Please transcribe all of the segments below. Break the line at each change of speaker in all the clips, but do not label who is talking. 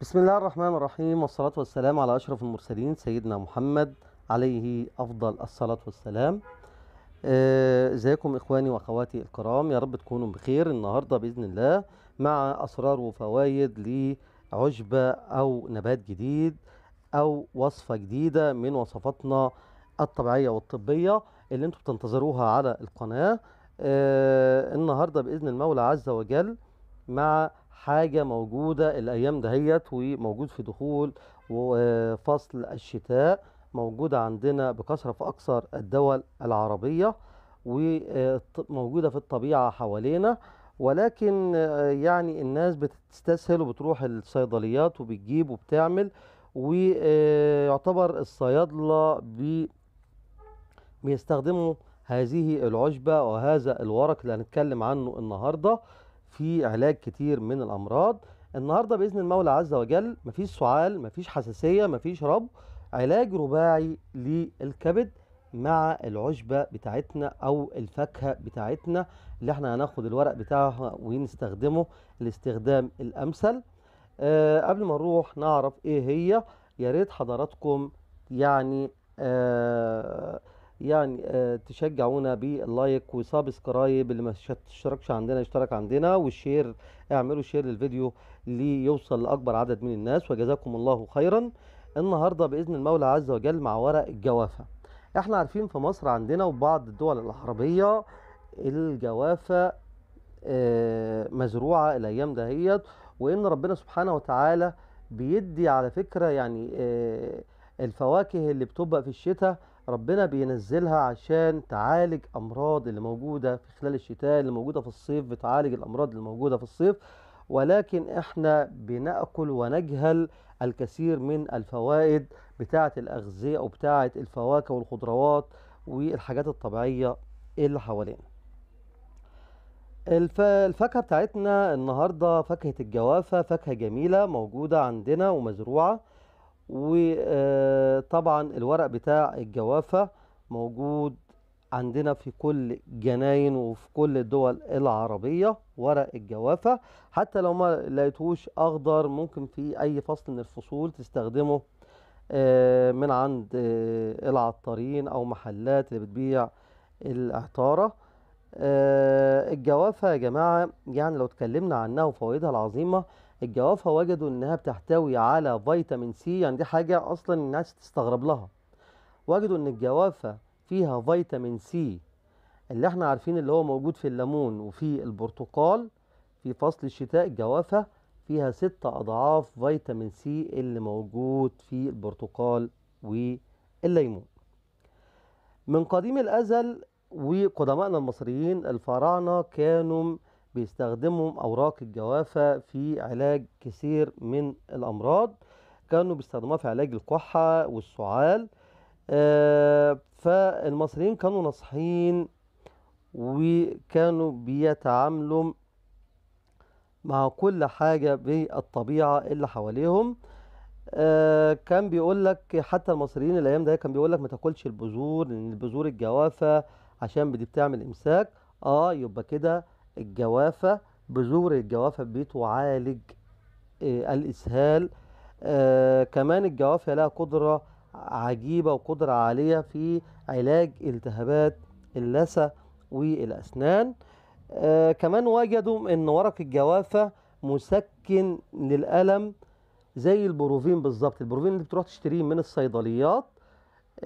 بسم الله الرحمن الرحيم والصلاة والسلام على أشرف المرسلين سيدنا محمد عليه أفضل الصلاة والسلام آه، ازيكم آه اخواني واخواتي الكرام يا رب تكونوا بخير النهارده باذن الله مع اسرار وفوائد لعشبه او نبات جديد او وصفه جديده من وصفاتنا الطبيعيه والطبيه اللي انتم بتنتظروها على القناه آه النهارده باذن المولى عز وجل مع حاجة موجودة الأيام دهيت وموجود في دخول وفصل آه، الشتاء موجودة عندنا بكثرة في أكثر الدول العربية وموجودة آه، في الطبيعة حوالينا ولكن آه، يعني الناس بتستسهل وبتروح الصيدليات وبتجيب وبتعمل ويعتبر الصيادلة بي بيستخدموا هذه العشبة وهذا الورق اللي هنتكلم عنه النهاردة في علاج كتير من الامراض النهارده باذن المولى عز وجل مفيش سعال مفيش حساسيه مفيش رب علاج رباعي للكبد مع العشبة بتاعتنا أو الفاكهة بتاعتنا اللي احنا هناخد الورق بتاعها ونستخدمه الاستخدام الأمثل أه قبل ما نروح نعرف ايه هي يا ريت حضراتكم يعني أه يعني آه، تشجعونا باللايك وسبسكرايب اللي ما اشتركش عندنا يشترك عندنا والشير اعملوا شير للفيديو ليوصل لاكبر عدد من الناس وجزاكم الله خيرا النهارده باذن المولى عز وجل مع ورق الجوافه احنا عارفين في مصر عندنا وبعض الدول العربيه الجوافه آه، مزروعه الايام دهيت وان ربنا سبحانه وتعالى بيدي على فكره يعني آه الفواكه اللي بتبقى في الشتاء ربنا بينزلها عشان تعالج امراض اللي موجوده في خلال الشتاء اللي موجوده في الصيف بتعالج الامراض اللي موجوده في الصيف ولكن احنا بناكل ونجهل الكثير من الفوائد بتاعه الاغذيه او بتاعه الفواكه والخضروات والحاجات الطبيعيه اللي حوالينا الفاكهة بتاعتنا النهاردة فاكهة الجوافة فاكهة جميلة موجودة عندنا ومزروعة وطبعا الورق بتاع الجوافة موجود عندنا في كل جناين وفي كل الدول العربية ورق الجوافة حتى لو ما لقيتهوش أخضر ممكن في أي فصل من الفصول تستخدمه آه، من عند آه، العطارين أو محلات اللي بتبيع العطارة آه، الجوافة يا جماعة يعني لو اتكلمنا عنها وفوائدها العظيمة الجواب فوجدوا انها بتحتوي على فيتامين سي يعني دي حاجه اصلا الناس تستغرب لها وجدوا ان الجوافه فيها فيتامين سي اللي احنا عارفين اللي هو موجود في الليمون وفي البرتقال في فصل الشتاء الجوافه فيها ست اضعاف فيتامين سي اللي موجود في البرتقال والليمون من قديم الازل وقدمائنا المصريين الفراعنه كانوا بيستخدموا أوراق الجوافة في علاج كثير من الأمراض كانوا بيستخدموها في علاج الكحة والسعال آه، فالمصريين كانوا ناصحين وكانوا بيتعاملوا مع كل حاجة بالطبيعة اللي حواليهم آه كان بيقول لك حتى المصريين الايام ده كان بيقول لك ما تاكلش البذور لان البذور الجوافه عشان بدي بتعمل امساك اه يبقى كده الجوافة بذور الجوافة بتعالج آه، الإسهال آه، كمان الجوافة لها قدرة عجيبة وقدرة عالية في علاج التهابات اللثة والأسنان آه، كمان وجدوا أن ورق الجوافة مسكن للألم زي البروفين بالظبط البروفين اللي بتروح تشتريه من الصيدليات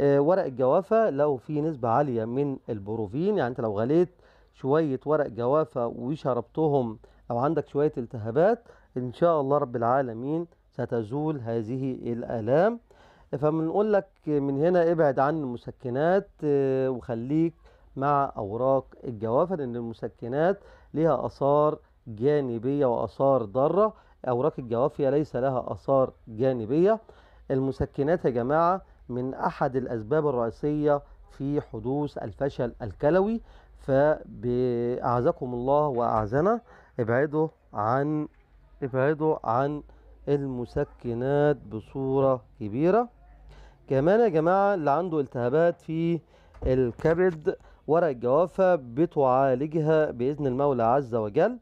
ورق الجوافة لو في نسبة عالية من البروفين يعني أنت لو غليت شوية ورق جوافة وشربتهم أو عندك شوية التهابات إن شاء الله رب العالمين ستزول هذه الآلام فبنقول لك من هنا ابعد عن المسكنات آه، وخليك مع أوراق الجوافة لأن المسكنات لها آثار جانبية وآثار ضارة أوراق الجوافه ليس لها آثار جانبية المسكنات يا جماعة من أحد الأسباب الرئيسية في حدوث الفشل الكلوي فأعزكم الله وأعزنا ابعدوا عن ابعدوا عن المسكنات بصورة كبيرة كمان يا جماعة اللي عنده التهابات في الكبد ورق الجوافة بتعالجها بإذن المولى عز وجل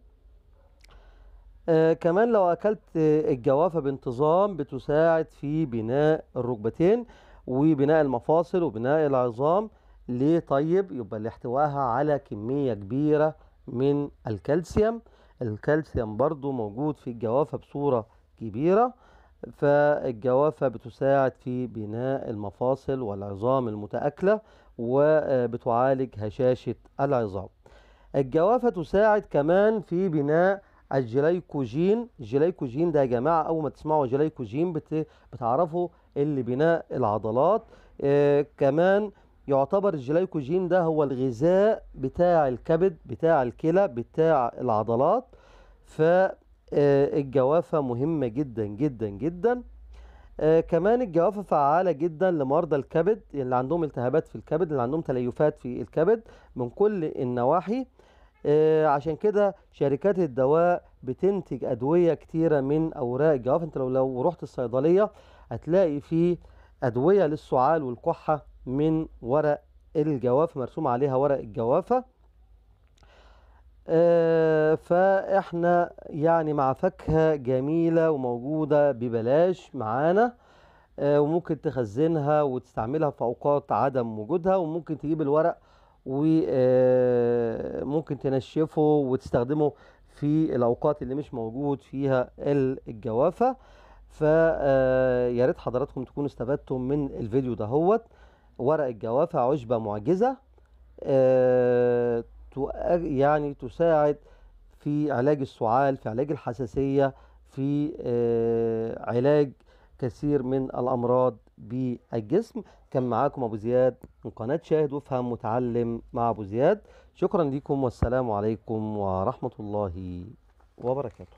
آه كمان لو أكلت الجوافة بانتظام بتساعد في بناء الركبتين وبناء المفاصل وبناء العظام ليه طيب يبقى احتواها على كمية كبيرة من الكالسيوم الكالسيوم برضو موجود في الجوافة بصورة كبيرة فالجوافة بتساعد في بناء المفاصل والعظام المتأكلة وبتعالج هشاشة العظام الجوافة تساعد كمان في بناء الجليكوجين الجليكوجين ده يا جماعة أول ما تسمعوا جليكوجين بتعرفوا اللي بناء العضلات آه كمان يعتبر الجلايكوجين ده هو الغذاء بتاع الكبد بتاع الكلى بتاع العضلات فالجوافة آه، مهمة جدا جدا جدا آه كمان الجوافة فعالة جدا لمرضى الكبد اللي عندهم التهابات في الكبد اللي عندهم تليفات في الكبد من كل النواحي آه عشان كده شركات الدواء بتنتج أدوية كتيرة من أوراق الجوافة انت لو لو رحت الصيدلية هتلاقي فيه أدوية للسعال والكحة من ورق الجوافة مرسوم عليها ورق الجوافة آه فاحنا يعني مع فاكهة جميلة وموجودة ببلاش معانا آه وممكن تخزنها وتستعملها في اوقات عدم وجودها وممكن تجيب الورق وممكن آه، تنشفه وتستخدمه في الاوقات اللي مش موجود فيها الجوافه فيا آه، ريت حضراتكم تكونوا استفدتم من الفيديو دهوت ورق الجوافة عشبة معجزة آه، يعني تساعد في علاج السعال في علاج الحساسية في آه، علاج كثير من الأمراض بالجسم كان معاكم أبو زياد من قناة شاهد وافهم وتعلم مع أبو زياد شكرا لكم والسلام عليكم ورحمة الله وبركاته